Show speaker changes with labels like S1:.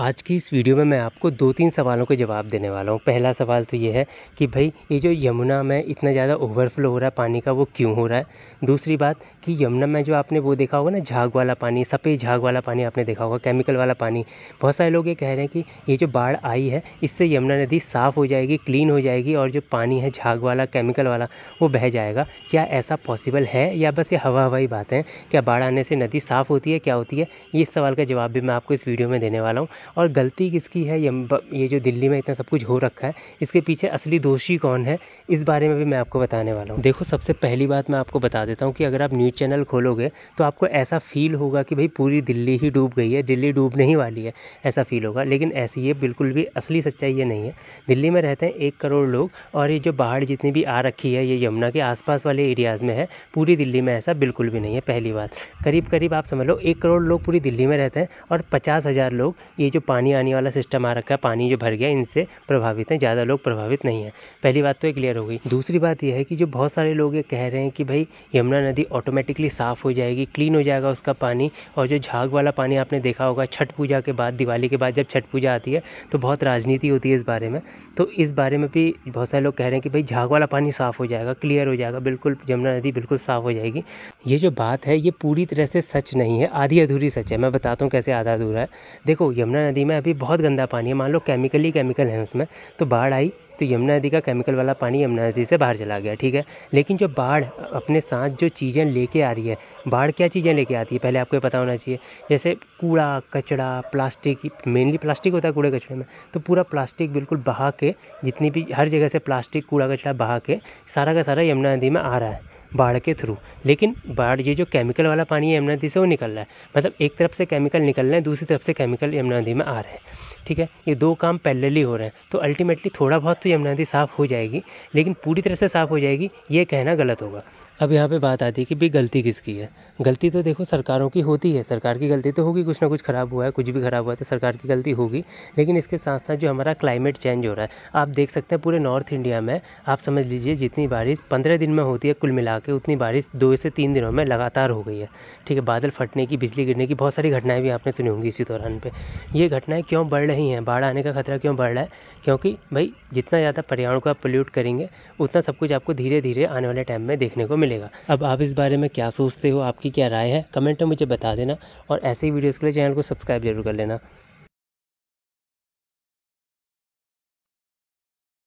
S1: आज की इस वीडियो में मैं आपको दो तीन सवालों के जवाब देने वाला हूँ पहला सवाल तो ये है कि भाई ये जो यमुना में इतना ज़्यादा ओवरफ्लो हो रहा है पानी का वो क्यों हो रहा है दूसरी बात कि यमुना में जो आपने वो देखा होगा ना झाग वाला पानी सफ़ेद झाग वाला पानी आपने देखा होगा केमिकल वाला पानी बहुत सारे लोग ये कह रहे हैं कि ये जो बाढ़ आई है इससे यमुना नदी साफ़ हो जाएगी क्लीन हो जाएगी और जो पानी है झाग वाला केमिकल वाला वो बह जाएगा क्या ऐसा पॉसिबल है या बस ये हवा हवाई बातें क्या बाढ़ आने से नदी साफ़ होती है क्या होती है इस सवाल का जवाब भी मैं आपको इस वीडियो में देने वाला हूँ और गलती किसकी है ये ये जो दिल्ली में इतना सब कुछ हो रखा है इसके पीछे असली दोषी कौन है इस बारे में भी मैं आपको बताने वाला हूँ देखो सबसे पहली बात मैं आपको बता देता हूँ कि अगर आप न्यूज़ चैनल खोलोगे तो आपको ऐसा फील होगा कि भाई पूरी दिल्ली ही डूब गई है दिल्ली डूबने ही वाली है ऐसा फील होगा लेकिन ऐसी ये बिल्कुल भी असली सच्चाई ये नहीं है दिल्ली में रहते हैं एक करोड़ लोग और ये जो बाढ़ जितनी भी आ रखी है ये यमुना के आसपास वाले एरियाज़ में है पूरी दिल्ली में ऐसा बिल्कुल भी नहीं है पहली बात करीब करीब आप समझ लो एक करोड़ लोग पूरी दिल्ली में रहते हैं और पचास हज़ार लोग ये जो पानी आने वाला सिस्टम आ रखा है पानी जो भर गया इनसे प्रभावित हैं ज़्यादा लोग प्रभावित नहीं हैं पहली बात तो ये क्लियर हो गई दूसरी बात यह है कि जो बहुत सारे लोग ये कह रहे हैं कि भाई यमुना नदी ऑटोमेटिकली साफ़ हो जाएगी क्लीन हो जाएगा उसका पानी और जो झाग वाला पानी आपने देखा होगा छठ पूजा के बाद दिवाली के बाद जब छठ पूजा आती है तो बहुत राजनीति होती है इस बारे में तो इस बारे में भी बहुत सारे लोग कह रहे हैं कि भाई झाग वाला पानी साफ़ हो जाएगा क्लियर हो जाएगा बिल्कुल यमुना नदी बिल्कुल साफ़ हो जाएगी ये जो बात है ये पूरी तरह से सच नहीं है आधी अधूरी सच है मैं बताता हूँ कैसे आधा अधूरा है देखो यमुना नदी में अभी बहुत गंदा पानी है मान लो केमिकल ही केमिकल है उसमें तो बाढ़ आई तो यमुना नदी का केमिकल वाला पानी यमुना नदी से बाहर चला गया ठीक है लेकिन जो बाढ़ अपने साथ जो चीज़ें लेके आ रही है बाढ़ क्या चीज़ें लेके आती है पहले आपको पता होना चाहिए जैसे कूड़ा कचड़ा प्लास्टिक मेनली प्लास्टिक होता है कूड़े कचड़े में तो पूरा प्लास्टिक बिल्कुल बहा के जितनी भी हर जगह से प्लास्टिक कूड़ा कचड़ा बहा के सारा का सारा यमुना नदी में आ रहा है बाढ़ के थ्रू लेकिन बाढ़ ये जो केमिकल वाला पानी है यमुना नदी से वो निकल रहा है मतलब एक तरफ से केमिकल निकल रहे हैं दूसरी तरफ से केमिकल यमुना नदी में आ रहे हैं ठीक है ये दो काम ही हो रहे हैं तो अल्टीमेटली थोड़ा बहुत तो यमुना नदी साफ़ हो जाएगी लेकिन पूरी तरह से साफ़ हो जाएगी ये कहना गलत होगा अब यहाँ पे बात आती है कि भाई गलती किसकी है गलती तो देखो सरकारों की होती है सरकार की गलती तो होगी कुछ ना कुछ ख़राब हुआ है कुछ भी ख़राब हुआ है तो सरकार की गलती होगी लेकिन इसके साथ साथ जो हमारा क्लाइमेट चेंज हो रहा है आप देख सकते हैं पूरे नॉर्थ इंडिया में आप समझ लीजिए जितनी बारिश पंद्रह दिन में होती है कुल मिला के उतनी बारिश दो से तीन दिनों में लगातार हो गई है ठीक है बादल फटने की बिजली गिरने की बहुत सारी घटनाएँ भी आपने सुनी होंगी इसी दौरान पर ये घटनाएँ क्यों बढ़ रही हैं बाढ़ आने का खतरा क्यों बढ़ रहा है क्योंकि भाई जितना ज़्यादा पर्यावरण को आप पोल्यूट करेंगे उतना सब कुछ आपको धीरे धीरे आने वाले टाइम में देखने को मिलेगा अब आप इस बारे में क्या सोचते हो आपकी क्या राय है कमेंट में मुझे बता देना और ऐसे ही वीडियोज़ के लिए चैनल को सब्सक्राइब जरूर कर लेना